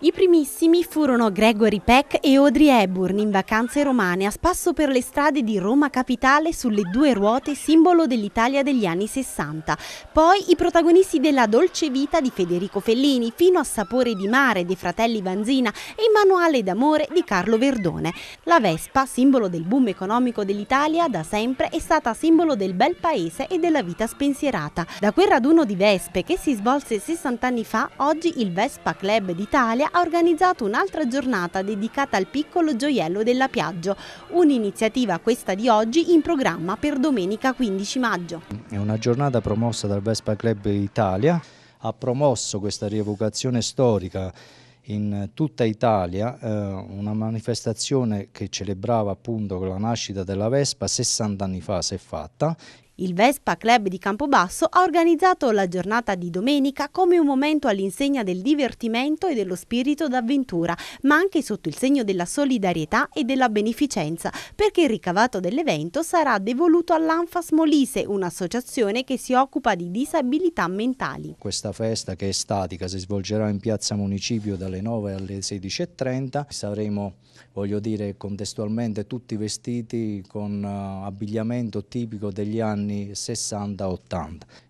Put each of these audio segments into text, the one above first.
I primissimi furono Gregory Peck e Audrey Hepburn in vacanze romane a spasso per le strade di Roma capitale sulle due ruote simbolo dell'Italia degli anni 60. Poi i protagonisti della dolce vita di Federico Fellini fino a Sapore di mare dei fratelli Vanzina e il manuale d'amore di Carlo Verdone. La Vespa, simbolo del boom economico dell'Italia, da sempre è stata simbolo del bel paese e della vita spensierata. Da quel raduno di Vespe che si svolse 60 anni fa, oggi il Vespa Club d'Italia ha organizzato un'altra giornata dedicata al piccolo gioiello della Piaggio, un'iniziativa questa di oggi in programma per domenica 15 maggio. È una giornata promossa dal Vespa Club Italia, ha promosso questa rievocazione storica in tutta Italia eh, una manifestazione che celebrava appunto la nascita della Vespa 60 anni fa si è fatta il Vespa Club di Campobasso ha organizzato la giornata di domenica come un momento all'insegna del divertimento e dello spirito d'avventura, ma anche sotto il segno della solidarietà e della beneficenza, perché il ricavato dell'evento sarà devoluto all'Anfas Molise, un'associazione che si occupa di disabilità mentali. Questa festa che è statica si svolgerà in piazza Municipio dalle 9 alle 16.30. Saremo, voglio dire, contestualmente tutti vestiti con eh, abbigliamento tipico degli anni anni 60-80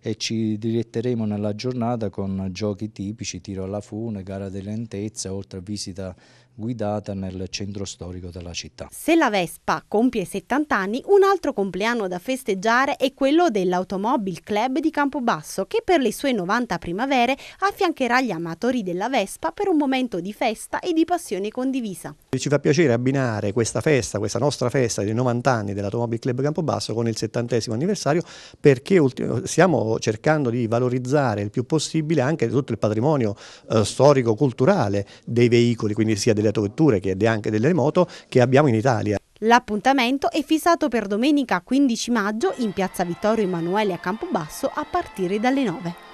e ci diretteremo nella giornata con giochi tipici, tiro alla fune, gara di lentezza, oltre a visita guidata nel centro storico della città. Se la Vespa compie 70 anni, un altro compleanno da festeggiare è quello dell'Automobile Club di Campobasso, che per le sue 90 primavere affiancherà gli amatori della Vespa per un momento di festa e di passione condivisa. Ci fa piacere abbinare questa festa, questa nostra festa dei 90 anni dell'Automobile Club Campobasso con il 70 anniversario necessario perché stiamo cercando di valorizzare il più possibile anche tutto il patrimonio eh, storico-culturale dei veicoli, quindi sia delle autovetture che anche delle moto che abbiamo in Italia. L'appuntamento è fissato per domenica 15 maggio in piazza Vittorio Emanuele a Campobasso a partire dalle 9.